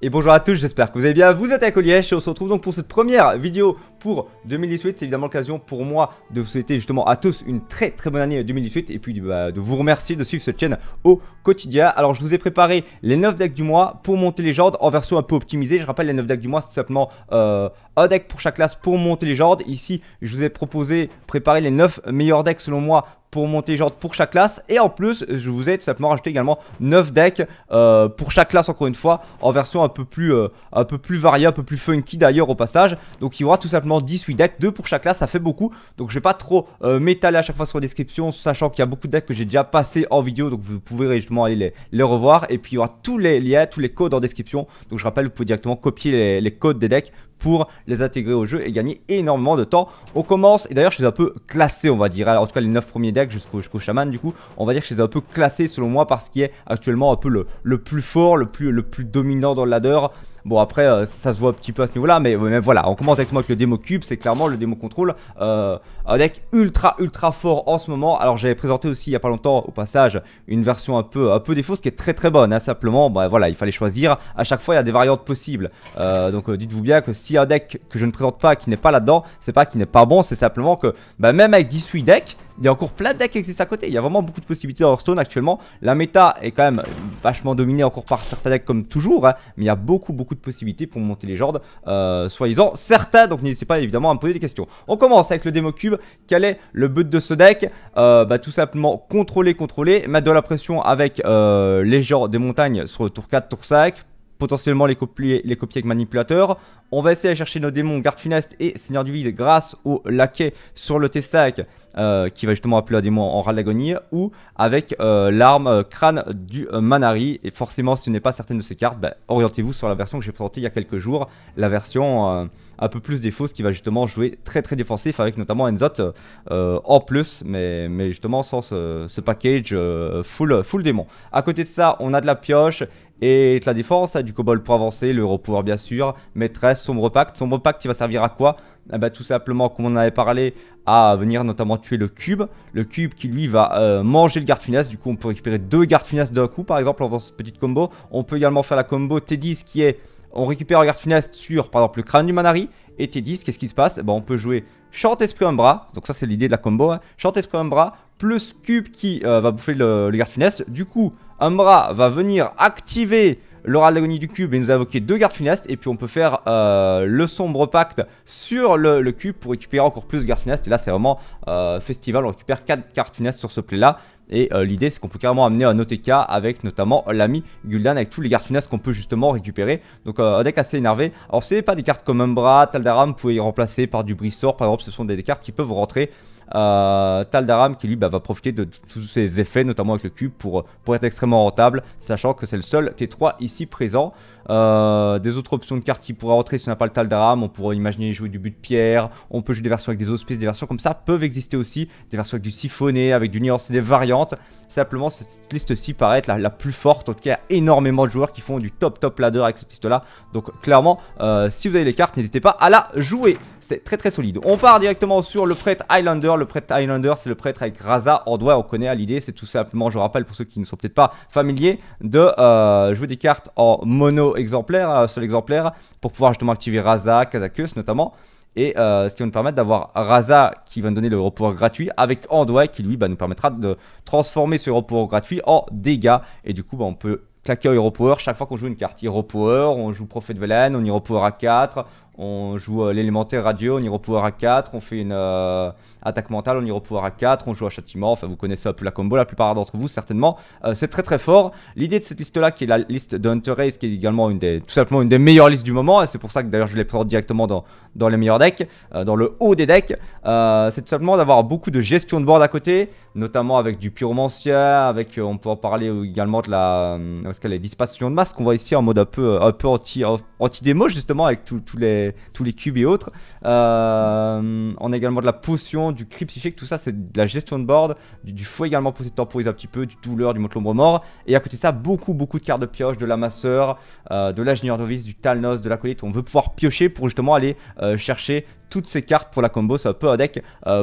Et bonjour à tous, j'espère que vous allez bien, vous êtes à Coliège et on se retrouve donc pour cette première vidéo pour 2018. C'est évidemment l'occasion pour moi de vous souhaiter justement à tous une très très bonne année 2018 et puis bah, de vous remercier de suivre cette chaîne au quotidien. Alors je vous ai préparé les 9 decks du mois pour monter les jordes en version un peu optimisée. Je rappelle les 9 decks du mois c'est tout simplement euh, un deck pour chaque classe pour monter les jordes. Ici je vous ai proposé préparer les 9 meilleurs decks selon moi pour monter genre pour chaque classe et en plus je vous ai tout simplement rajouté également 9 decks euh, pour chaque classe encore une fois en version un peu plus euh, un peu plus variée, un peu plus funky d'ailleurs au passage donc il y aura tout simplement 18 decks, 2 pour chaque classe ça fait beaucoup donc je vais pas trop euh, m'étaler à chaque fois sur la description sachant qu'il y a beaucoup de decks que j'ai déjà passé en vidéo donc vous pouvez justement aller les, revoir et puis il y aura tous les liens, tous les codes en description donc je rappelle vous pouvez directement copier les codes des decks pour les intégrer au jeu et gagner énormément de temps. On commence, et d'ailleurs je suis un peu classé on va dire, hein, en tout cas les 9 premiers decks jusqu'au chaman du coup, on va dire que je suis un peu classé selon moi parce qu'il est actuellement un peu le, plus fort, le plus, le plus dominant dans le ladder. Bon après euh, ça se voit un petit peu à ce niveau là mais, voilà on commence avec moi avec le démo cube c'est clairement le démo contrôle euh, un deck ultra ultra fort en ce moment alors j'avais présenté aussi il n'y a pas longtemps au passage une version un peu un peu défausse qui est très très bonne hein, simplement bah voilà il fallait choisir à chaque fois il y a des variantes possibles euh, donc dites-vous bien que si un deck que je ne présente pas qui n'est pas là dedans c'est pas qu'il n'est pas bon c'est simplement que bah, même avec 18 decks il y a encore plein de decks qui existent à côté. Il y a vraiment beaucoup de possibilités dans Hearthstone actuellement. La méta est quand même vachement dominée encore par certains decks comme toujours. Hein. mais il y a beaucoup, beaucoup de possibilités pour monter les jordes, euh, Soyez-en certains. Donc n'hésitez pas évidemment à me poser des questions. On commence avec le démo cube. Quel est le but de ce deck euh, bah, Tout simplement contrôler, contrôler. Mettre de la pression avec euh, les jordes des montagnes sur le tour 4, tour 5 potentiellement les copier, les avec manipulateur. On va essayer de chercher nos démons, garde funeste et seigneur du vide grâce au laquais sur le t euh, qui va justement appeler un démon en ras d'agonie ou avec euh, l'arme euh, crâne du euh, Manari. Et forcément, si ce n'est pas certaines de ces cartes, bah, orientez-vous sur la version que j'ai présentée il y a quelques jours, la version un peu plus défausse qui va justement jouer très très défensif avec notamment Enzot en plus, mais, mais justement sans ce, package full, full démon. À côté de ça, on a de la pioche et la défense, du cobalt pour avancer, le repouvoir bien sûr, maîtresse, sombre pacte. Sombre pacte qui va servir à quoi eh ben, Tout simplement, comme on avait parlé, à venir notamment tuer le cube. Le cube qui lui va euh, manger le garde funeste. Du coup, on peut récupérer deux gardes funestes d'un coup, par exemple, en faisant cette petite combo. On peut également faire la combo T10 qui est on récupère un garde funeste sur par exemple le crâne du Manari et T10, qu'est-ce qui se passe eh ben, On peut jouer Short Esprit bras donc ça c'est l'idée de la combo, hein. esprit Esprit bras plus Cube qui euh, va bouffer le, le, garde funeste, du coup Umbra va venir activer l'oral d'agonie du cube et nous invoquer deux gardes funestes. Et puis on peut faire euh, le sombre pacte sur le, cube pour récupérer encore plus de gardes funestes. Et là c'est vraiment euh, festival, on récupère 4 cartes funestes sur ce play là. Et euh, l'idée c'est qu'on peut carrément amener un OTK avec notamment l'ami Gul'dan avec tous les gardes funestes qu'on peut justement récupérer. Donc un deck assez énervé. Alors c'est pas des cartes comme Umbra, Taldaram, vous pouvez y remplacer par du Brissor par exemple. Ce sont des cartes qui peuvent rentrer Tal Daram qui lui bah, va profiter de tous ses effets, notamment avec le cube, pour, pour être extrêmement rentable, sachant que c'est le seul T3 ici présent. Euh, des autres options de cartes qui pourraient rentrer si on n'a pas le Daram, on pourrait imaginer jouer du but de pierre, on peut jouer des versions avec des auspices, des versions comme ça peuvent exister aussi, des versions avec du siphonné, avec du nuance, des variantes. Simplement, cette liste-ci paraît être la, plus forte, en tout cas, a énormément de joueurs qui font du top top ladder avec cette liste-là. Donc clairement, euh, si vous avez les cartes, n'hésitez pas à la jouer, c'est très très solide. On part directement sur le Fret Islander le prêtre Highlander, c'est le prêtre avec Raza, doigt. on connaît à l'idée, c'est tout simplement, je rappelle pour ceux qui ne sont peut-être pas familiers, de euh, jouer des cartes en mono exemplaire, euh, seul exemplaire, pour pouvoir justement activer Raza, Kazakus notamment. Et euh, ce qui va nous permettre d'avoir Raza qui va nous donner le repower gratuit avec Andouai qui lui bah, nous permettra de transformer ce repower gratuit en dégâts. Et du coup, bah, on peut claquer Hero repower, chaque fois qu'on joue une carte. Hero Power, on joue Prophète Velen, on y Power à 4, on joue euh, l'élémentaire radio, on ira au pouvoir à 4, on fait une euh, attaque mentale, on ira au pouvoir à 4, on joue à châtiment, enfin vous connaissez un peu la combo, la plupart d'entre vous certainement, euh, c'est très très fort. L'idée de cette liste-là, qui est la liste de Hunter Race, qui est également une des, tout simplement une des meilleures listes du moment, et c'est pour ça que d'ailleurs je l'ai présente directement dans, dans les meilleurs decks, dans le haut des decks, c'est tout simplement d'avoir beaucoup de gestion de board à côté, notamment avec du pyromancien, avec, on peut en parler également de la, ce qu'elle est dispassions de masques qu'on voit ici en mode un peu, un peu anti-démo justement, avec tous les tous les cubes et autres. Euh, on a également de la potion, du cri psychique, tout ça c'est de la gestion de board, du, du également pour essayer temporiser un petit peu, du douleur, du mot l'ombre mort. Et à côté ça, beaucoup beaucoup de cartes de pioche, de la masseur euh, de l'ingénieur novice, du Talnos, de l'acolyte. On veut pouvoir piocher pour justement aller euh, chercher toutes ces cartes pour la combo. C'est un peu un deck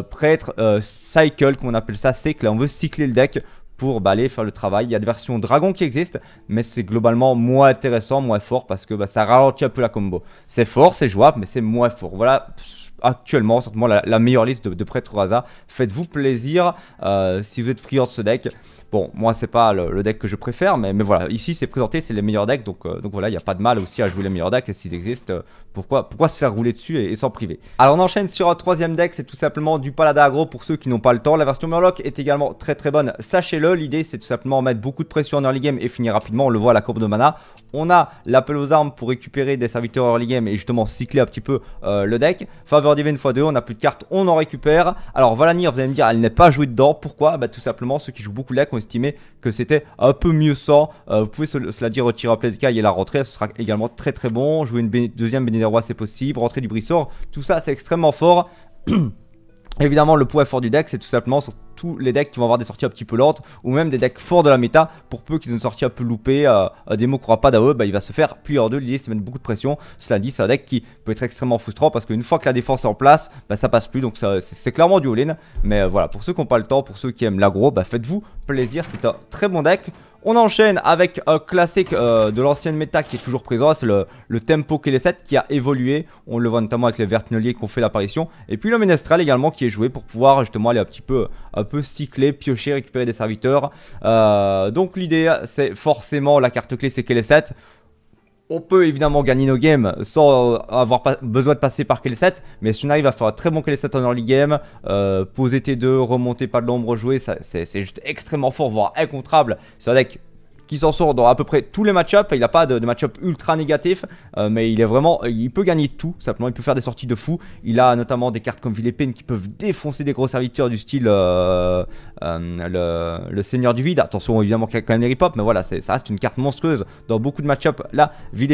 prêtre cycle, comme on appelle ça, c'est là on veut cycler le deck pour bah, aller faire le travail. Il y a des versions dragon qui existent, mais c'est globalement moins intéressant, moins fort, parce que bah, ça ralentit un peu la combo. C'est fort, c'est jouable, mais c'est moins fort. Voilà actuellement, certainement la, meilleure liste de, de prêtre raza Faites-vous plaisir euh, si vous êtes friand de ce deck. Bon, moi c'est pas le, deck que je préfère, mais, mais voilà, ici c'est présenté, c'est les meilleurs decks, donc, euh, donc voilà, il n'y a pas de mal aussi à jouer les meilleurs decks, et s'ils existent, euh, pourquoi, pourquoi se faire rouler dessus et, s'en priver Alors on enchaîne sur un troisième deck, c'est tout simplement du Paladin agro pour ceux qui n'ont pas le temps. La version Murloc est également très très bonne, sachez-le, l'idée c'est tout simplement mettre beaucoup de pression en early game et finir rapidement, on le voit à la courbe de mana. On a l'appel aux armes pour récupérer des serviteurs early game et justement cycler un petit peu le deck. Faveur fois 2, on n'a plus de cartes, on en récupère. Alors Valanir, vous allez me dire, elle n'est pas jouée dedans. Pourquoi bah, Tout simplement, ceux qui jouent beaucoup deck ont estimé que c'était un peu mieux sans. Euh, vous pouvez cela dire retirer un de caille et la rentrée, ce sera également très très bon. Jouer une deuxième Béné Roi, c'est possible. Rentrer du Brissor, tout ça, c'est extrêmement fort. Évidemment, le point fort du deck, c'est tout simplement tous les decks qui vont avoir des sorties un petit peu lentes ou même des decks forts de la méta pour peu qu'ils aient une sortie un peu loupée, euh, euh, des mots qu'on aura pas d'AE, bah, il va se faire plus en deux. L'idée c'est mettre beaucoup de pression. Cela dit, c'est un deck qui peut être extrêmement frustrant parce qu'une fois que la défense est en place, bah, ça passe plus. Donc c'est clairement du all-in. Mais euh, voilà, pour ceux qui n'ont pas le temps, pour ceux qui aiment l'agro bah, faites-vous plaisir. C'est un très bon deck. On enchaîne avec un classique de l'ancienne méta qui est toujours présent, c'est le, tempo kl 7 qui a évolué, on le voit notamment avec les Vertneliers qui ont fait l'apparition, et puis le Ménestrel également qui est joué pour pouvoir justement aller un petit peu, peut cycler, piocher, récupérer des serviteurs. Euh, donc l'idée, c'est forcément la carte clé, c'est qu'elle 7. On peut évidemment gagner nos games sans avoir besoin de passer par kl 7 mais si on arrive à faire un très bon kl 7 en early game, euh, poser T2, remonter pas de l'ombre, jouer, c'est juste extrêmement fort, voire incontrable. C'est un deck qui s'en sort dans à peu près tous les match-ups. Il n'a pas de, match-up ultra négatif, euh, mais il est vraiment, il peut gagner tout simplement. Il peut faire des sorties de fou. Il a notamment des cartes comme Villepine qui peuvent défoncer des gros serviteurs du style euh, euh, le, Seigneur du Vide. Attention, évidemment, qu'il quand même les rip mais voilà, ça reste une carte monstrueuse dans beaucoup de match-ups. Là, Ce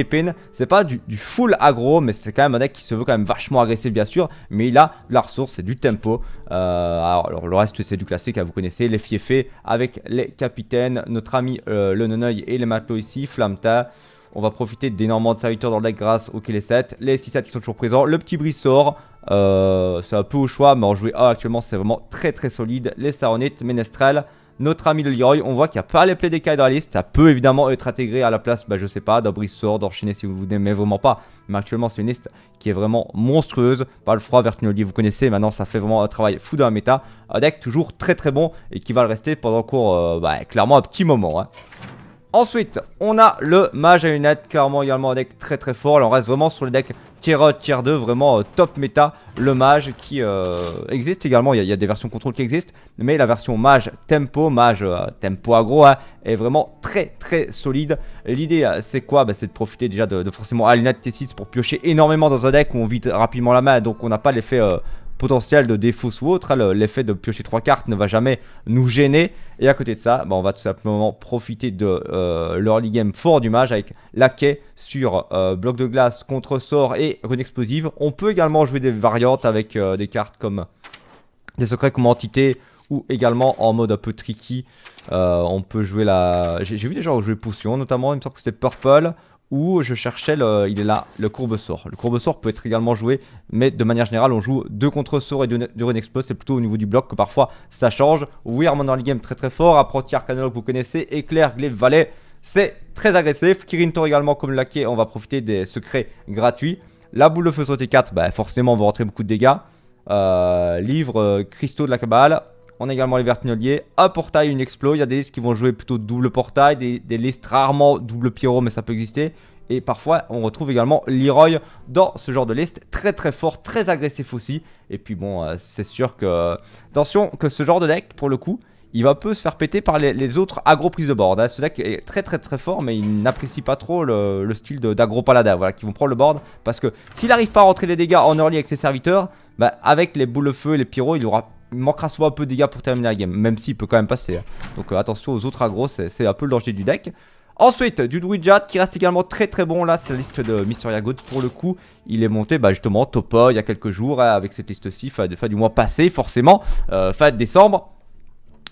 c'est pas du, full aggro, mais c'est quand même un deck qui se veut quand même vachement agressif, bien sûr. Mais il a de la ressource, et du tempo. Alors, le reste, c'est du classique, hein, vous connaissez les fiefés avec les capitaines, notre ami le le Noneuil et les matelots ici, Flamta. On va profiter d'énormément de serviteurs dans le deck grâce au Kill 7. Les 6-7 qui sont toujours présents. Le petit Brissor. Euh, c'est un peu au choix, mais en jouer A actuellement, c'est vraiment très très solide. Les Saronites, Ménestrel notre ami le Leroy. On voit qu'il n'y a pas les plaies des dans la liste. Ça peut évidemment être intégré à la place, bah, je sais pas, d'Abri Sort, d'Orchiné si vous n'aimez vraiment pas. Mais actuellement, c'est une liste qui est vraiment monstrueuse. pas le froid, Vertinoli, vous connaissez. Maintenant, ça fait vraiment un travail fou dans la méta. Un deck toujours très très bon et qui va le rester pendant encore euh, bah, clairement un petit moment. Hein. Ensuite, on a le mage à lunettes, clairement également un deck très très fort. Alors on reste vraiment sur le deck tier 1, tier 2, vraiment euh, top méta. Le mage qui euh, existe également, il y, a, des versions contrôle qui existent, mais la version mage tempo, mage euh, tempo aggro hein, est vraiment très très solide. L'idée c'est quoi bah, C'est de profiter déjà de, de forcément lunettes T6 pour piocher énormément dans un deck où on vide rapidement la main, donc on n'a pas l'effet potentiel de défausse ou autre. Hein, l'effet de piocher trois cartes ne va jamais nous gêner. Et à côté de ça, bah, on va tout simplement profiter de leur l'early game fort du mage avec la quai sur euh, bloc de glace, contre-sort et rune explosive. On peut également jouer des variantes avec euh, des cartes comme des secrets comme entité ou également en mode un peu tricky. Euh, on peut jouer la... J'ai vu des gens jouer potion notamment, il me semble que c'est purple où je cherchais, le, il est là, le courbe sort. Le courbe sort peut être également joué, mais de manière générale, on joue deux contre sort et deux, deux rune C'est plutôt au niveau du bloc que parfois ça change. Oui, Armand Game très très fort. Apprenti Arcanologue, vous connaissez. Éclair, Glaive, Valet, c'est très agressif. tor également, comme laquais, on va profiter des secrets gratuits. La boule de feu sur T4, bah, forcément, on va rentrer beaucoup de dégâts. Euh, livre, euh, cristaux de la cabale, on a également les vertignoliers. Un portail, une explo. Il y a des listes qui vont jouer plutôt double portail, des, listes rarement double pierrot, mais ça peut exister. Et parfois, on retrouve également Leroy dans ce genre de liste. Très très fort, très agressif aussi. Et puis bon, euh, c'est sûr que... Attention que ce genre de deck, pour le coup, il va peu se faire péter par les, autres agro prises de board. Hein. Ce deck est très très très fort, mais il n'apprécie pas trop le, style d'agro Palada. voilà, qui vont prendre le board. Parce que s'il n'arrive pas à rentrer les dégâts en early avec ses serviteurs, bah, avec les boules de feu et les pyros, il aura il manquera souvent un peu de dégâts pour terminer la game, même s'il peut quand même passer. Hein. Donc euh, attention aux autres aggro, c'est un peu le danger du deck. Ensuite, du Jad qui reste également très très bon là, c'est la liste de Mr. God pour le coup. Il est monté bah, justement top 1 il y a quelques jours hein, avec cette liste-ci, fin, du mois passé forcément, euh, fin décembre.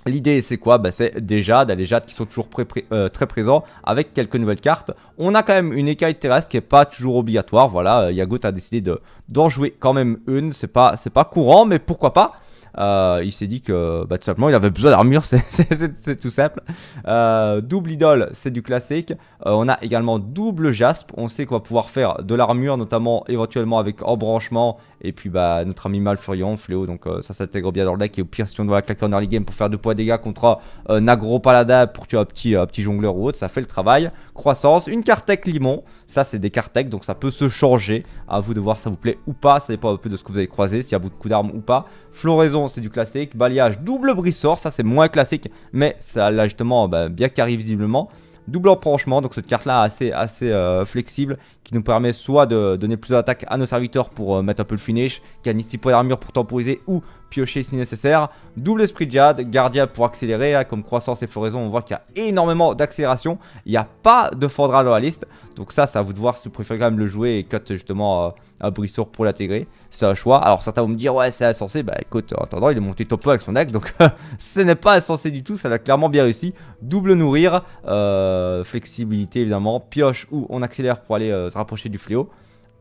L'idée c'est quoi bah, C'est déjà des bah, jades qui sont toujours euh, très présents avec quelques nouvelles cartes. On a quand même une écaille terrestre qui n'est pas toujours obligatoire. Voilà, Yagot a décidé d'en jouer quand même une. C'est pas, pas courant, mais pourquoi pas euh, il s'est dit que bah, tout simplement il avait besoin d'armure, c'est tout simple. Euh, double idole, c'est du classique. Euh, on a également double jaspe. On sait qu'on va pouvoir faire de l'armure, notamment éventuellement avec embranchement. Et puis bah, notre ami Malfurion, fléau, donc ça s'intègre bien dans le deck. Et au pire, si on doit la claquer en early game pour faire 2 points dégâts contre un agro paladin pour tuer un petit, un petit jongleur ou autre, ça fait le travail croissance. Une Cartec limon, ça c'est des Cartec, donc ça peut se changer. À vous de voir ça vous plaît ou pas, ça dépend un peu de ce que vous avez croisé, s'il y a beaucoup d'armes ou pas. Floraison, c'est du classique. Balayage, double brissort, ça c'est moins classique, mais ça l'a justement bah, bien carré visiblement double empranchement, Donc cette carte là assez, assez euh, flexible qui nous permet soit de donner plus d'attaque à nos serviteurs pour euh, mettre un peu le finish, gagner 6 points d'armure pour temporiser ou piocher si nécessaire. Double esprit de jade, gardien pour accélérer, hein, comme croissance et floraison, on voit qu'il y a énormément d'accélération. Il n'y a pas de fondra dans la liste, donc ça, ça à vous de voir si vous préférez quand même le jouer et cut justement à euh, un brissour pour l'intégrer choix. Alors certains vont me dire, ouais, c'est insensé. Bah écoute, en attendant, il est monté top 1 avec son axe, donc ce n'est pas insensé du tout. Ça l'a clairement bien réussi. Double nourrir, euh, flexibilité évidemment, pioche où on accélère pour aller euh, se rapprocher du fléau.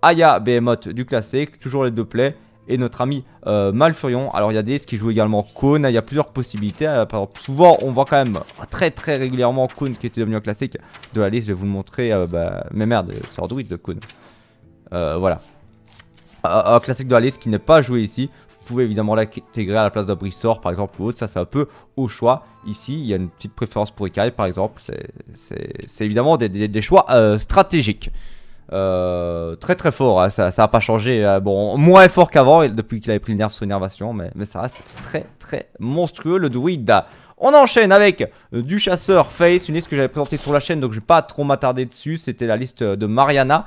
Aya Behemoth du classique, toujours les deux plaies. Et notre ami euh, Malfurion. Alors il y a des qui jouent également Kone. Il y a plusieurs possibilités. souvent on voit quand même très très régulièrement Kone qui était devenu un classique de la liste. Je vais vous le montrer. Bah, mais merde, c'est Android de Kone. voilà un classique de la liste qui n'est pas joué ici. Vous pouvez évidemment l'intégrer à la place d'un Brissor par exemple ou autre, ça c'est un peu au choix. Ici, il y a une petite préférence pour Ikari par exemple, c'est évidemment des, des, choix euh, stratégiques. Euh, très très fort, hein. ça n'a pas changé, euh, bon, moins fort qu'avant depuis qu'il avait pris le nerf sur énervation, mais, mais ça reste très très monstrueux le druide. On enchaîne avec du chasseur Face, une liste que j'avais présentée sur la chaîne, donc je vais pas trop m'attarder dessus, c'était la liste de Mariana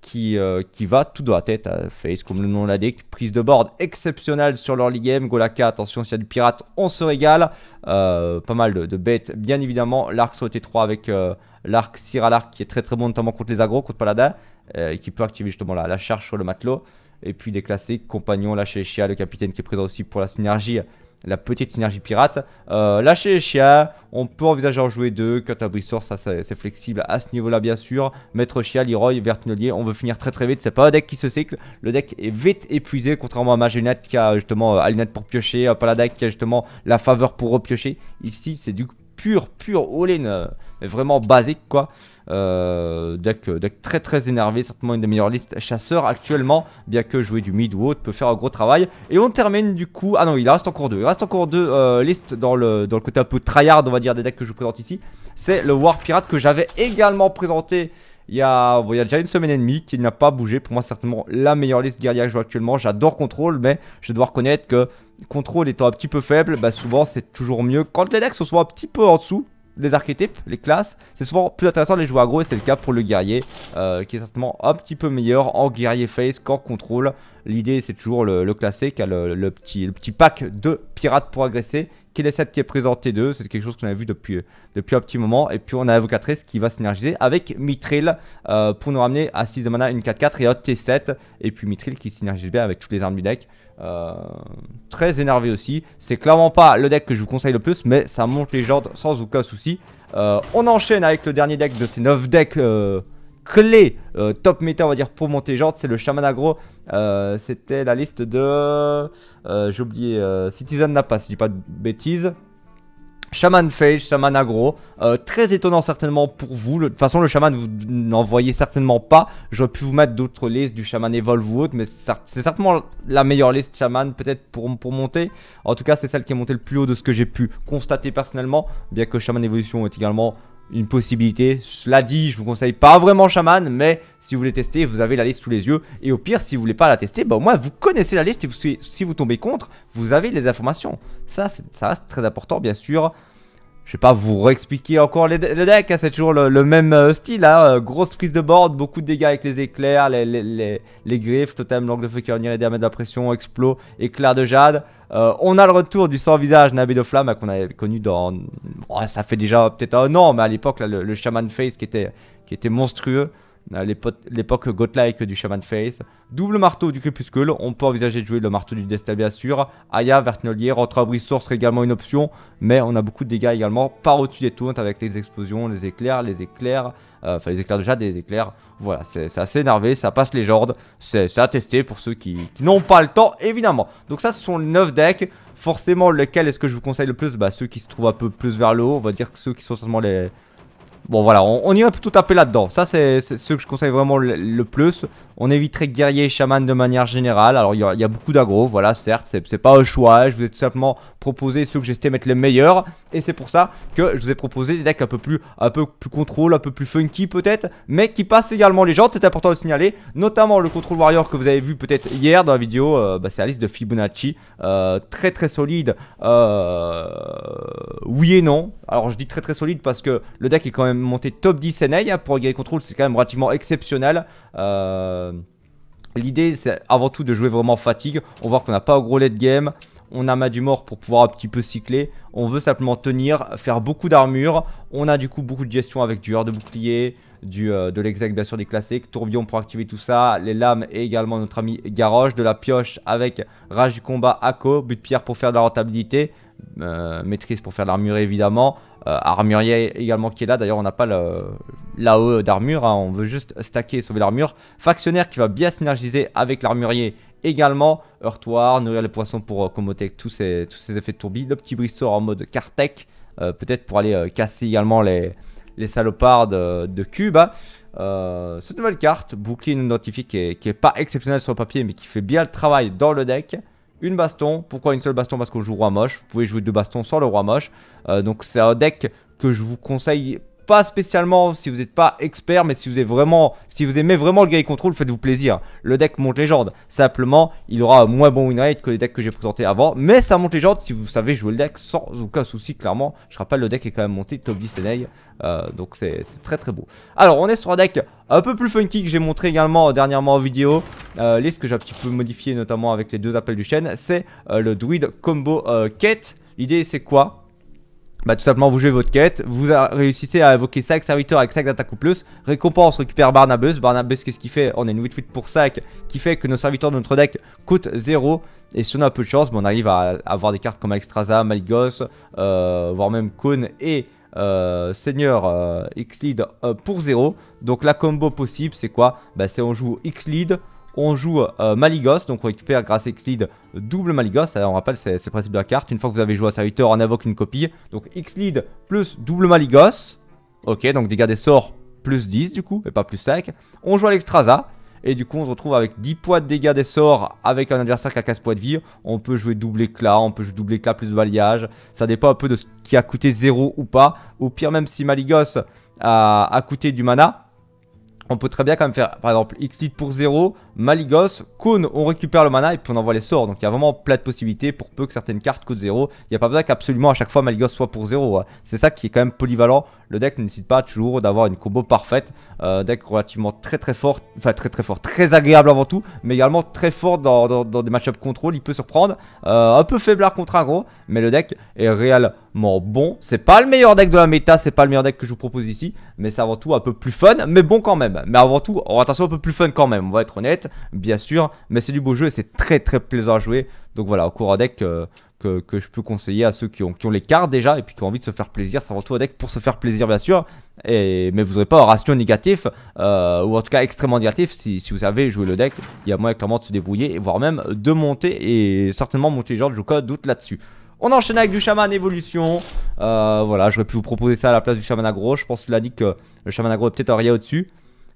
qui, euh, qui va tout dans la tête Face, comme le nom dit, Prise de board exceptionnelle sur l'early game. Golaka, attention, s'il y a du pirate, on se régale. Euh, pas mal de, bêtes, bien évidemment. L'arc sur le T3 avec sira euh, l'arc qui est très très bon, notamment contre les agros, contre Paladin, et qui peut activer justement la, charge sur le matelot. Et puis des classiques, compagnon, lâcher les le capitaine qui est présent aussi pour la synergie la petite synergie pirate. Euh, lâcher les chiens, on peut envisager en jouer deux. Catabrissor, ça c'est flexible à ce niveau-là bien sûr. Maître Chia, Leroy, Vertinolier, on veut finir très très vite. C'est pas un deck qui se cycle. Le deck est vite épuisé, contrairement à maginette qui a justement euh, Alinette pour piocher, euh, deck qui a justement la faveur pour repiocher. Ici, c'est du pur, pur all-in, vraiment basique quoi. Euh, euh, deck, très très énervé, certainement une des meilleures listes chasseurs actuellement, bien que jouer du mid ou autre peut faire un gros travail. Et on termine du coup, ah non il reste encore deux, il reste encore deux euh, listes dans le, dans le côté un peu tryhard on va dire des decks que je vous présente ici. C'est le War Pirate que j'avais également présenté il y, a, il y, a, déjà une semaine et demie qui n'a pas bougé. Pour moi, certainement la meilleure liste guerrière que je joue actuellement. J'adore contrôle, mais je dois reconnaître que contrôle étant un petit peu faible, bah souvent c'est toujours mieux quand les decks sont un petit peu en dessous les archétypes, les classes, c'est souvent plus intéressant de les jouer aggro et c'est le cas pour le guerrier euh, qui est certainement un petit peu meilleur en guerrier face corps contrôle. L'idée c'est toujours le, classé qui hein, a le, petit, le petit pack de pirates pour agresser qui est qui est présenté d'eux. C'est quelque chose qu'on a vu depuis, euh, depuis un petit moment. Et puis on a l'avocatrice qui va synergiser avec Mitril euh, pour nous ramener à 6 de mana, une 4-4 et un T7. Et puis Mitril qui synergise bien avec toutes les armes du deck. Euh, très énervé aussi. C'est clairement pas le deck que je vous conseille le plus, mais ça monte les jambes sans aucun souci. on enchaîne avec le dernier deck de ces 9 decks clé euh, top méta, on va dire, pour monter genre, c'est le Shaman agro. Euh, c'était la liste de... Euh, j'ai oublié, Citizen Napa, si je dis pas de bêtises. Shaman Phage, Shaman Agro, très étonnant certainement pour vous, de toute façon le Shaman vous n'en voyez certainement pas, j'aurais pu vous mettre d'autres listes du Shaman Evolve ou autre, mais c'est certainement la meilleure liste Shaman peut-être pour, pour monter, en tout cas c'est celle qui est montée le plus haut de ce que j'ai pu constater personnellement, bien que Shaman Evolution est également une possibilité. Cela dit, je vous conseille pas vraiment chaman, mais si vous voulez tester, vous avez la liste sous les yeux. Et au pire, si vous voulez pas la tester, bah au moins vous connaissez la liste et vous, si vous tombez contre, vous avez les informations. Ça, ça très important, bien sûr. Je vais pas vous réexpliquer encore le deck, hein. c'est toujours le, même euh, style, hein. euh, grosse prise de board, beaucoup de dégâts avec les éclairs, les, griffes, totem, langue de feu qui revient et de la pression, explos, éclair de jade. Euh, on a le retour du sans-visage Nabé de Flamme euh, qu'on avait connu dans... ça fait déjà peut-être un an, mais à l'époque, le, le Shaman Face qui était, qui était monstrueux. Euh, l'époque godlike du Shaman Face. Double marteau du crépuscule, on peut envisager de jouer le marteau du Destin bien sûr. Aya, Vertinolier, rentre serait également une option, mais on a beaucoup de dégâts également par au-dessus des taunts avec les explosions, les éclairs, les éclairs, euh, enfin les éclairs déjà, des éclairs. Voilà, c'est assez énervé, ça passe les jordes, c'est à tester pour ceux qui, n'ont pas le temps évidemment. Donc ça ce sont les 9 decks, forcément lequel est-ce que je vous conseille le plus bah, ceux qui se trouvent un peu plus vers le haut, on va dire que ceux qui sont seulement les Bon voilà, on, on irait tout taper là-dedans. Ça c'est ce que je conseille vraiment le plus. On éviterait guerrier et chaman de manière générale. Alors, il y, a, beaucoup d'aggro, voilà, certes, c'est pas un choix. Hein. Je vous ai tout simplement proposé ceux que le mettre les meilleurs. Et c'est pour ça que je vous ai proposé des decks un peu plus, un peu plus contrôle, un peu plus funky peut-être, mais qui passent également les gens. C'est important de signaler, notamment le contrôle warrior que vous avez vu peut-être hier dans la vidéo. Euh, bah, c'est la liste de Fibonacci. Euh, très très solide. Euh, oui et non. Alors, je dis très très solide parce que le deck est quand même monté top 10 NA hein. pour guerrier contrôle. C'est quand même relativement exceptionnel. Euh, l'idée, c'est avant tout de jouer vraiment fatigue. On voit qu'on n'a pas au gros late game. On a main du mort pour pouvoir un petit peu cycler. On veut simplement tenir, faire beaucoup d'armure. On a du coup beaucoup de gestion avec du heure de bouclier, du, euh, de l'exec bien sûr des classiques, tourbillon pour activer tout ça, les lames et également notre ami Garoche, de la pioche avec rage du combat, Ako, but de pierre pour faire de la rentabilité, euh, maîtrise pour faire l'armurier évidemment. Euh, armurier également qui est là, d'ailleurs on n'a pas l'AE d'armure, hein. on veut juste stacker et sauver l'armure. Factionnaire qui va bien synergiser avec l'armurier également. Heurtoir, nourrir les poissons pour euh, Comotech, tous ces, tous effets de tourbillon. Le petit briseur en mode cartec peut-être pour aller casser également les, salopards de, Cube. Hein. cette nouvelle carte, bouclier non identifié, qui n'est pas exceptionnel sur le papier, mais qui fait bien le travail dans le deck une baston. Pourquoi une seule baston Parce qu'on joue roi moche. Vous pouvez jouer deux bastons sans le roi moche. Euh, donc c'est un deck que je vous conseille pas spécialement si vous n'êtes pas expert, mais si vous, êtes vraiment, si vous aimez vraiment le game Control, faites-vous plaisir. Le deck monte légende. Simplement, il aura moins bon win rate que les decks que j'ai présentés avant, mais ça monte légende si vous savez jouer le deck sans aucun souci, clairement. Je rappelle, le deck est quand même monté top 10 NA, euh, donc c'est très très beau. Alors, on est sur un deck un peu plus funky que j'ai montré également euh, dernièrement en vidéo. Euh, liste que j'ai un petit peu modifié notamment avec les deux appels du chêne, c'est euh, le druid combo euh, L'idée c'est quoi bah, tout simplement, vous jouez votre quête, vous réussissez à évoquer 5 serviteurs avec 5 d'attaque ou plus. Récompense, récupère Barnabus. Barnabus, qu'est-ce qu'il fait On a une 8-8 pour 5 qui fait que nos serviteurs de notre deck coûtent 0. Et si on a peu de chance, on arrive à, avoir des cartes comme Extraza, Malgos, euh, voire même Kun et euh, Seigneur euh, X-Lead pour 0. Donc la combo possible, c'est quoi bah, C'est on joue X-Lead on joue euh, Maligos, donc on récupère grâce à lead double Maligos, Alors, on rappelle c'est le principe de la carte, une fois que vous avez joué à Serviteur, heures, on invoque une copie, donc x lead plus double Maligos, ok, donc dégâts des sorts plus 10 du coup, et pas plus 5, on joue à l'Extrasa, et du coup on se retrouve avec 10 points de dégâts des sorts avec un adversaire qui a 15 points de vie, on peut jouer double éclat, on peut jouer double éclat plus balayage, ça dépend un peu de ce qui a coûté 0 ou pas, au pire même si Maligos a, coûté du mana, on peut très bien quand même faire par exemple lead pour 0, Maligos, Kone, on récupère le mana et puis on envoie les sorts. Donc il y a vraiment plein de possibilités pour peu que certaines cartes coûtent 0. Il n'y a pas besoin qu'absolument à chaque fois Maligos soit pour 0. Hein. C'est ça qui est quand même polyvalent. Le deck ne nécessite pas toujours d'avoir une combo parfaite. Euh, deck relativement très très fort, enfin très très fort, très agréable avant tout, mais également très fort dans, des match contrôle. Il peut surprendre. Euh, un peu faiblard contre un gros, mais le deck est réellement bon. C'est pas le meilleur deck de la méta, c'est pas le meilleur deck que je vous propose ici, mais c'est avant tout un peu plus fun, mais bon quand même. Mais avant tout, oh, attention, un peu plus fun quand même, on va être honnête bien sûr, mais c'est du beau jeu et c'est très très plaisant à jouer. Donc voilà, au cours deck euh, que, je peux conseiller à ceux qui ont, qui ont les cartes déjà et puis qui ont envie de se faire plaisir. ça avant tout deck pour se faire plaisir, bien sûr, et, mais vous n'aurez pas un ratio négatif, euh, ou en tout cas extrêmement négatif, si, si vous savez joué le deck, il y a moyen clairement de se débrouiller, voire même de monter et certainement monter les gens, je doute là-dessus. On enchaîne avec du chaman évolution. Euh, voilà, j'aurais pu vous proposer ça à la place du chaman agro. Je pense qu'il a dit que le chaman agro est peut-être un rien au-dessus.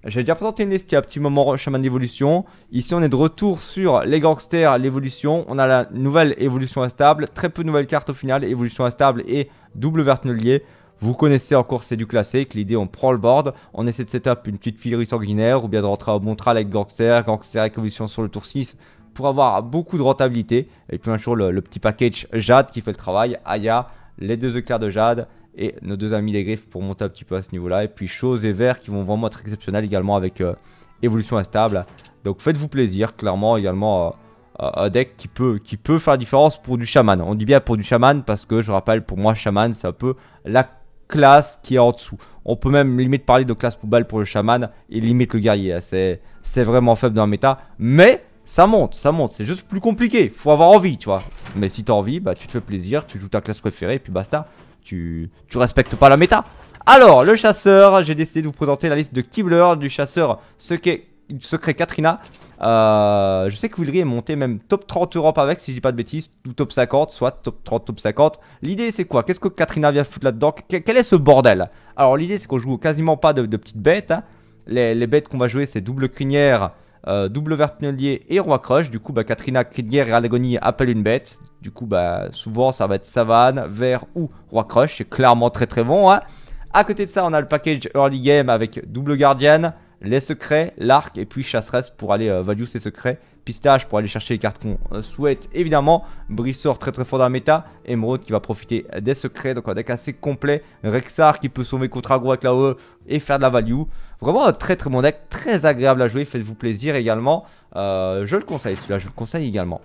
J'ai déjà présenté une liste il un petit moment euh, chemin d'évolution. Ici, on est de retour sur les gangsters, l'évolution. On a la nouvelle évolution instable. Très peu de nouvelles cartes au final. Évolution instable et double vertenelier. Vous connaissez encore, c'est du classique. L'idée, on prend le board. On essaie de setup une petite filerie sanguinaire ou bien de rentrer au bon avec gangster, gangster avec évolution sur le tour 6 pour avoir beaucoup de rentabilité. Et puis, un jour, le, le petit package Jade qui fait le travail. Aya, les deux éclairs de Jade et nos deux amis les griffes pour monter un petit peu à ce niveau-là. Et puis Chose et Vert qui vont vraiment être exceptionnels également avec euh, Évolution Instable. Donc faites-vous plaisir, clairement également euh, un deck qui peut, qui peut faire différence pour du chaman. On dit bien pour du chaman parce que je rappelle pour moi chaman c'est un peu la classe qui est en dessous. On peut même limite parler de classe poubelle pour le chaman et limite le guerrier. C'est vraiment faible dans la méta. Mais ça monte, ça monte. C'est juste plus compliqué. Faut avoir envie, tu vois. Mais si t'as envie, bah tu te fais plaisir, tu joues ta classe préférée et puis basta tu, respectes pas la méta. Alors, le chasseur, j'ai décidé de vous présenter la liste de Kibler, du chasseur secret, secret Katrina. Euh, je sais que vous est monter même top 30 Europe avec, si je dis pas de bêtises, ou top 50, soit top 30, top 50. L'idée, c'est quoi Qu'est-ce que Katrina vient foutre là-dedans Quel est ce bordel Alors, l'idée, c'est qu'on joue quasiment pas de, petites bêtes. Hein. Les, bêtes qu'on va jouer, c'est double crinière, euh, double vertnelier et roi crush. Du coup, bah, Katrina, crinière et Alagonie appelle une bête. Du coup, bah, souvent, ça va être savane, vert ou roi crush. C'est clairement très très bon. Hein à côté de ça, on a le package early game avec double guardian, les secrets, l'arc et puis chasseresse pour aller euh, value ses secrets. Pistache pour aller chercher les cartes qu'on euh, souhaite évidemment. Brissor très très fort dans la méta. Emerald qui va profiter des secrets. Donc un deck assez complet. Rexar qui peut sauver contre agro avec la OE et faire de la value. Vraiment un très très bon deck. Très agréable à jouer. Faites-vous plaisir également. Euh, je le conseille celui-là. Je le conseille également.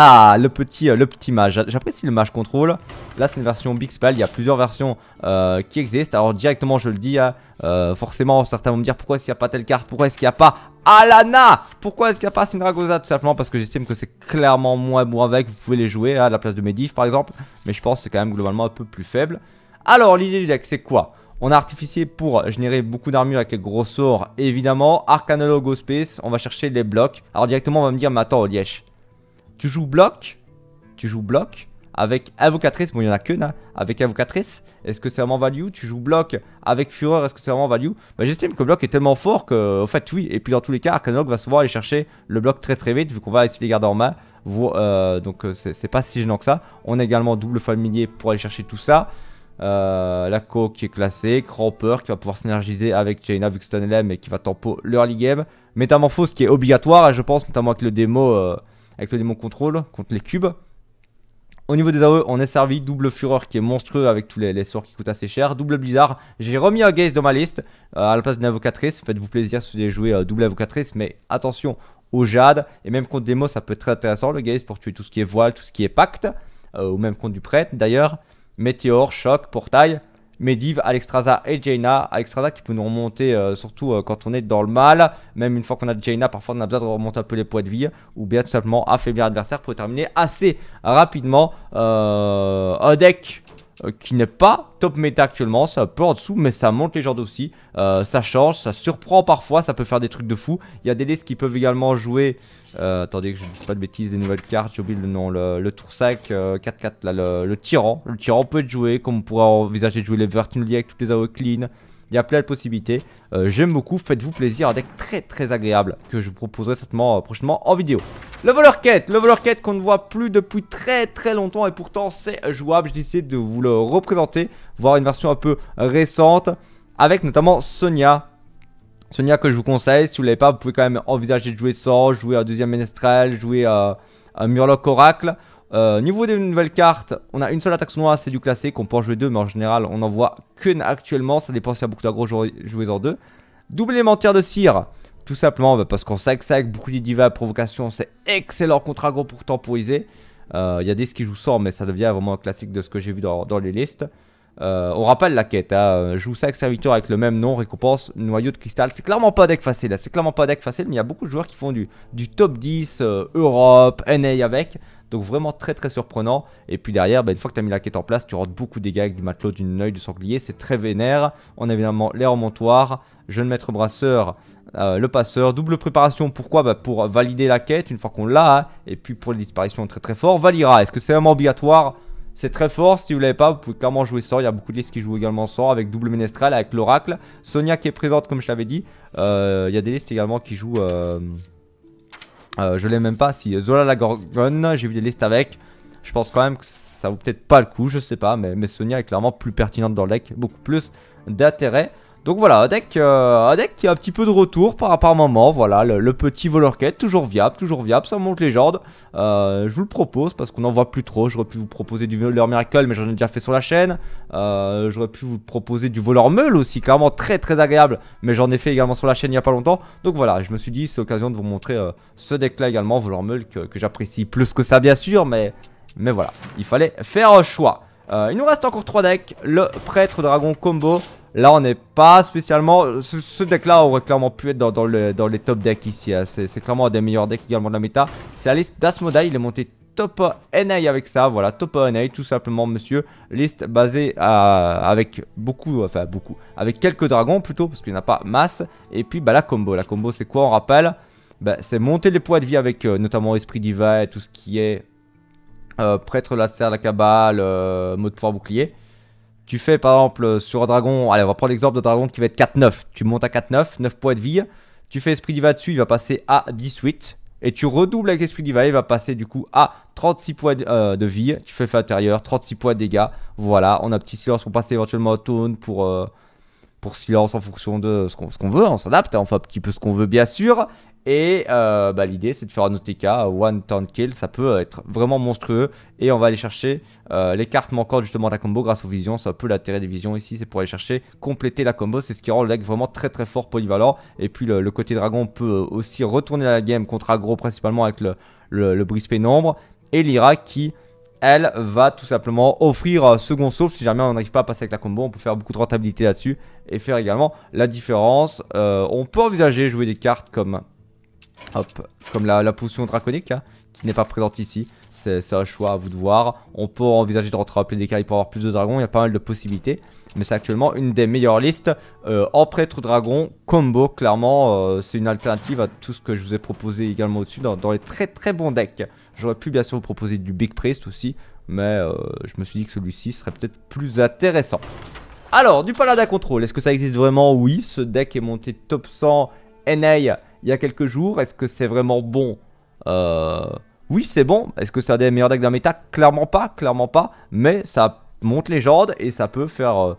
Ah, le petit, euh, le petit mage. J'apprécie le mage contrôle. Là, c'est une version Big Spell. Il y a plusieurs versions euh, qui existent. Alors, directement, je le dis, hein, euh, forcément, certains vont me dire pourquoi est-ce qu'il n'y a pas telle carte Pourquoi est-ce qu'il n'y a pas Alana Pourquoi est-ce qu'il n'y a pas Sindragosa Tout simplement parce que j'estime que c'est clairement moins bon avec. Vous pouvez les jouer hein, à la place de Medivh, par exemple. Mais je pense que c'est quand même globalement un peu plus faible. Alors, l'idée du deck, c'est quoi on a artificier pour générer beaucoup d'armure avec les gros sorts, évidemment. Arcanologue au space, on va chercher les blocs. Alors directement, on va me dire, mais attends, Oliesh, tu joues bloc, tu joues bloc avec invocatrice. Bon, il n'y en a que hein, avec invocatrice. Est-ce que c'est vraiment value Tu joues bloc avec fureur, est-ce que c'est vraiment value bah, J'estime que bloc est tellement fort que, au fait, oui. Et puis, dans tous les cas, Arcanologue va souvent aller chercher le bloc très très vite, vu qu'on va essayer de les garder en main. Euh, donc, euh, c'est pas si gênant que ça. On a également double familier pour aller chercher tout ça. Euh, Laco qui est classé, Cramper qui va pouvoir synergiser avec Jaina vu que c'est LM et qui va tempo l'early game. Métamorphose qui est obligatoire, hein, je pense notamment avec le démo. Euh, avec le démon contrôle contre les cubes. Au niveau des AOE, on est servi. Double Fureur qui est monstrueux avec tous les, sorts qui coûtent assez cher. Double Blizzard. J'ai remis un Gaze dans ma liste euh, à la place d'une Avocatrice. Faites-vous plaisir si vous voulez jouer euh, double Avocatrice. Mais attention au Jade. Et même contre Démo, ça peut être très intéressant le Gaze pour tuer tout ce qui est voile, tout ce qui est pacte. Euh, ou même contre du prêtre d'ailleurs. Météor, choc, portail. Mediv, Alexstrasza et Jaina. Alexstrasza qui peut nous remonter euh, surtout euh, quand on est dans le mal. Même une fois qu'on a Jaina, parfois on a besoin de remonter un peu les poids de vie. Ou bien tout simplement affaiblir l'adversaire pour terminer assez rapidement un euh, deck euh, qui n'est pas top méta actuellement, ça un peu en dessous, mais ça monte les gens aussi, euh, ça change, ça surprend parfois, ça peut faire des trucs de fou. Il y a des listes qui peuvent également jouer, euh, attendez que je ne dise pas de bêtises, des nouvelles cartes, j'ai oublié le nom, le, tour 5, 4-4, le, tyran. Le tyran peut être joué, comme on pourrait envisager de jouer les avec toutes les AOE clean, il y a plein de possibilités. Euh, j'aime beaucoup. Faites-vous plaisir. Un deck très très agréable que je vous proposerai certainement euh, prochainement en vidéo. Le voleur quête. Le voleur quête qu'on ne voit plus depuis très très longtemps. Et pourtant c'est jouable. J'ai décidé de vous le représenter. Voir une version un peu récente. Avec notamment Sonia. Sonia que je vous conseille. Si vous ne l'avez pas, vous pouvez quand même envisager de jouer sans. Jouer un deuxième ménestrel. Jouer à, à Murloc Oracle euh, niveau des nouvelles cartes, on a une seule attaque noire c'est du classique, on peut en jouer deux, mais en général on n'en voit qu'une actuellement, ça dépend s'il y a beaucoup d'agro, joués en deux. Double élémentaire de cire, tout simplement bah, parce qu'on sait que ça avec beaucoup de divas provocation, c'est excellent contre agro pour temporiser. Il euh, y a des qui jouent sans, mais ça devient vraiment un classique de ce que j'ai vu dans les listes. Euh, on rappelle la quête, hein. Euh, joue 5 serviteurs avec le même nom, récompense, noyau de cristal. C'est clairement pas deck facile, hein. c'est clairement pas deck facile, mais il y a beaucoup de joueurs qui font du, du top 10, euh, Europe, NA avec. Donc vraiment très très surprenant. Et puis derrière, bah, une fois que tu as mis la quête en place, tu rentres beaucoup de dégâts avec du matelot, du œil, du sanglier. C'est très vénère. On a évidemment l'air montoir jeune maître brasseur, le passeur. Double préparation, pourquoi bah, Pour valider la quête une fois qu'on l'a. Hein. Et puis pour les disparitions, très très fort. Valira, est-ce que c'est vraiment obligatoire c'est très fort, si vous l'avez pas, vous pouvez clairement jouer sort. Il y a beaucoup de listes qui jouent également sort avec double ménestrel, avec l'oracle. Sonia qui est présente, comme je l'avais dit. Euh, il y a des listes également qui jouent. Euh, euh, je ne je l'ai même pas. Si Zola la Gorgone, j'ai vu des listes avec. Je pense quand même que ça vaut peut-être pas le coup, je ne sais pas. Mais, mais Sonia est clairement plus pertinente dans le deck, beaucoup plus d'intérêt. Donc voilà, un deck, euh, qui a un petit peu de retour par, rapport à moment. Voilà, le, petit voleur quête, toujours viable, toujours viable, ça monte les Euh, je vous le propose parce qu'on n'en voit plus trop. J'aurais pu vous proposer du voleur Miracle, mais j'en ai déjà fait sur la chaîne. Euh, j'aurais pu vous proposer du voleur Meule aussi, clairement très très agréable, mais j'en ai fait également sur la chaîne il n'y a pas longtemps. Donc voilà, je me suis dit, c'est l'occasion de vous montrer euh, ce deck-là également, voleur Meule, que, j'apprécie plus que ça bien sûr, mais, mais voilà, il fallait faire un choix. il nous reste encore 3 decks, le prêtre dragon combo, Là, on n'est pas spécialement... Ce, deck-là aurait clairement pu être dans, le, dans les top decks ici. Hein. C'est clairement un des meilleurs decks également de la méta. C'est la liste d'Asmodai, Il est monté top NA avec ça. Voilà, top NA, tout simplement, monsieur. Liste basée avec beaucoup... Enfin, beaucoup. Avec quelques dragons, plutôt, parce qu'il n'y en a pas masse. Et puis, bah, la combo. La combo, c'est quoi, on rappelle bah, C'est monter les poids de vie avec euh, notamment Esprit Divin tout ce qui est... Euh, prêtre, la serre, la cabale, euh, mode fort bouclier. Tu fais par exemple euh, sur un dragon, allez on va prendre l'exemple de dragon qui va être 4-9, tu montes à 4-9, 9 points de vie, tu fais esprit diva dessus, il va passer à 18, et tu redoubles avec esprit diva, il va passer du coup à 36 points euh, de, vie, tu fais fait intérieur, 36 points de dégâts, voilà, on a petit silence pour passer éventuellement au taunt, pour... Euh, pour silence en fonction de ce qu'on veut, on s'adapte, hein. on fait un petit peu ce qu'on veut bien sûr. Et euh, bah, l'idée, c'est de faire un OTK, one turn kill. Ça peut être vraiment monstrueux. Et on va aller chercher euh, les cartes manquantes justement de la combo grâce aux visions. Ça peut peu des visions ici. C'est pour aller chercher, compléter la combo. C'est ce qui rend le deck vraiment très très fort, polyvalent. Et puis le, côté dragon peut euh, aussi retourner la game contre aggro principalement avec le, le, nombre. Et l'Ira qui elle va tout simplement offrir second sauve Si jamais on n'arrive pas à passer avec la combo, on peut faire beaucoup de rentabilité là-dessus et faire également la différence. on peut envisager jouer des cartes comme Hop, comme la, potion draconique hein, qui n'est pas présente ici. C'est un choix à vous de voir. On peut envisager de rattraper des cailles pour avoir plus de dragons. Il y a pas mal de possibilités. Mais c'est actuellement une des meilleures listes. Euh, en prêtre dragon combo, clairement, euh, c'est une alternative à tout ce que je vous ai proposé également au-dessus dans, les très très bons decks. J'aurais pu bien sûr vous proposer du Big Priest aussi. Mais euh, je me suis dit que celui-ci serait peut-être plus intéressant. Alors, du Paladin contrôle, est-ce que ça existe vraiment Oui, ce deck est monté top 100 NA il y a quelques jours. Est-ce que c'est vraiment bon euh, Oui, c'est bon. Est-ce que c'est un des meilleurs decks d'un méta Clairement pas, clairement pas. Mais ça monte les jordes et ça peut faire euh,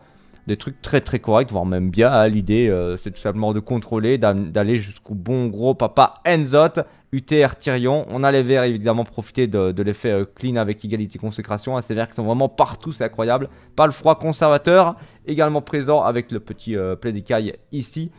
des trucs très très corrects, voire même bien. Hein, l'idée, euh, c'est tout simplement de contrôler, d'aller jusqu'au bon gros papa Enzot. UTR Tyrion, on a les verts évidemment profiter de, l'effet clean avec égalité consécration, à hein, ces verts qui sont vraiment partout, c'est incroyable. Pas le froid conservateur, également présent avec le petit euh, ici,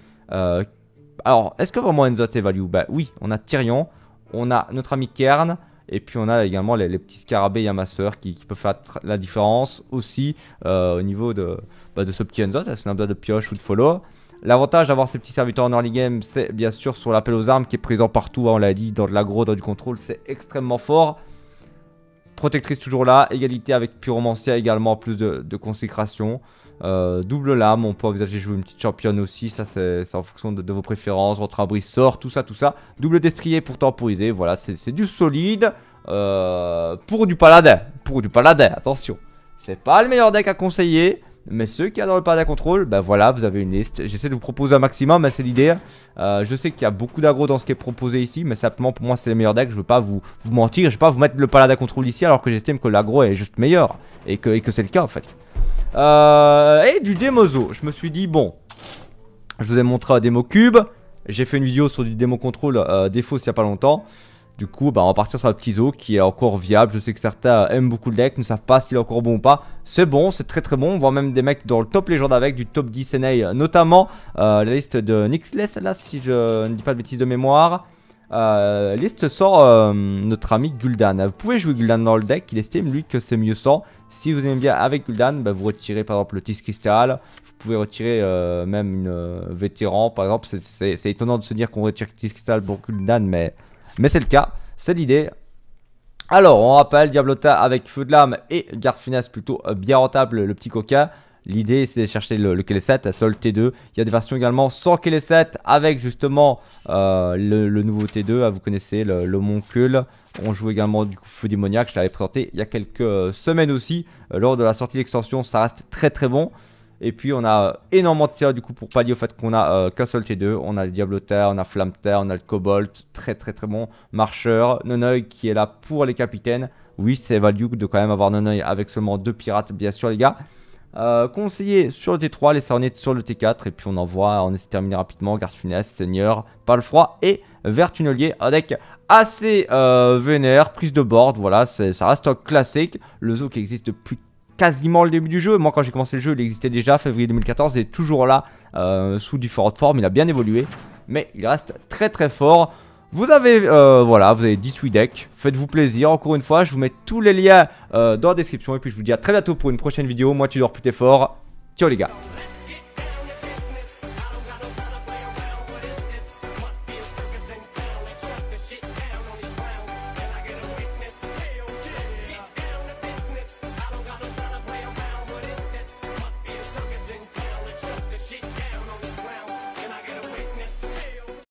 alors, est-ce que vraiment Enzo est value Bah oui, on a Tyrion, on a notre ami Kern, et puis on a également les, petits scarabées Yamasseur qui, qui peuvent faire la différence aussi euh, au niveau de, bah, de ce petit Enzo, c'est un de pioche ou de follow. L'avantage d'avoir ces petits serviteurs en early game, c'est bien sûr sur l'appel aux armes qui est présent partout, hein, on l'a dit, dans de l'agro, dans du contrôle, c'est extrêmement fort. Protectrice toujours là, égalité avec Pyromancia également, plus de consécration. Euh, double lame, on peut envisager de jouer une petite championne aussi, ça c'est en fonction de, vos préférences, votre abri sort, tout ça, tout ça. Double destrier pour temporiser, voilà, c'est du solide euh, pour du paladin, pour du paladin, attention. C'est pas le meilleur deck à conseiller, mais ceux qui adorent le paladin contrôle, ben bah voilà, vous avez une liste. J'essaie de vous proposer un maximum, mais hein, c'est l'idée. Hein. Euh, je sais qu'il y a beaucoup d'agro dans ce qui est proposé ici, mais simplement pour moi c'est le meilleur deck, Je veux pas vous, vous mentir, je veux pas vous mettre le paladin contrôle ici alors que j'estime que l'agro est juste meilleur. Et que, et que c'est le cas en fait. Euh, et du démozo. Je me suis dit, bon, je vous ai montré un démo cube. J'ai fait une vidéo sur du démo contrôle euh, défaut il n'y a pas longtemps. Du coup, bah, on va partir sur le petit zoo qui est encore viable. Je sais que certains aiment beaucoup le deck, ne savent pas s'il est encore bon ou pas. C'est bon, c'est très très bon. On voit même des mecs dans le top légende avec, du top 10 NA notamment. Euh, la liste de Nixless, là, si je ne dis pas de bêtises de mémoire. Euh, liste sort euh, notre ami Gul'dan. Vous pouvez jouer Gul'dan dans le deck, il estime lui que c'est mieux sans. Si vous aimez bien avec Gul'dan, bah, vous retirez par exemple le Tis Crystal, vous pouvez retirer même une vétéran par exemple. C'est étonnant de se dire qu'on retire Tis Crystal pour Gul'dan, mais mais c'est le cas, c'est l'idée. Alors, on rappelle Diablota avec Feu de l'âme et Garde Finesse plutôt euh, bien rentable, le petit coca. L'idée c'est de chercher le, le seul 7 T2. Il y a des versions également sans keleset 7 avec justement euh, le, nouveau T2. Ah, vous connaissez le, le, moncule. On joue également du coup Feu démoniaque. Je l'avais présenté il y a quelques euh, semaines aussi. Lors de la sortie de l'extension, ça reste très très bon. Et puis on a euh, énormément de terre du coup pour pallier au fait qu'on a euh, qu'un seul T2. On a le terre on a terre on a le Cobalt, très très très bon marcheur. Nonoy qui est là pour les capitaines. Oui, c'est value de quand même avoir Nonoy avec seulement deux pirates, bien sûr les gars. Euh, conseiller sur le T3, les sornettes sur le T4, et puis on envoie, on essaie de rapidement, Garde Finesse, Seigneur, froid et Vertunelier, un deck assez vénère, prise de board, voilà, ça reste un classique, le zoo qui existe depuis quasiment le début du jeu. Moi, quand j'ai commencé le jeu, il existait déjà, février 2014, il est toujours là, euh, sous différentes formes, il a bien évolué. Mais il reste très très fort. Vous avez, euh, voilà, vous avez 18 decks, faites-vous plaisir, encore une fois, je vous mets tous les liens euh, dans la description, et puis je vous dis à très bientôt pour une prochaine vidéo, moi tu dors plus t'es fort, ciao les gars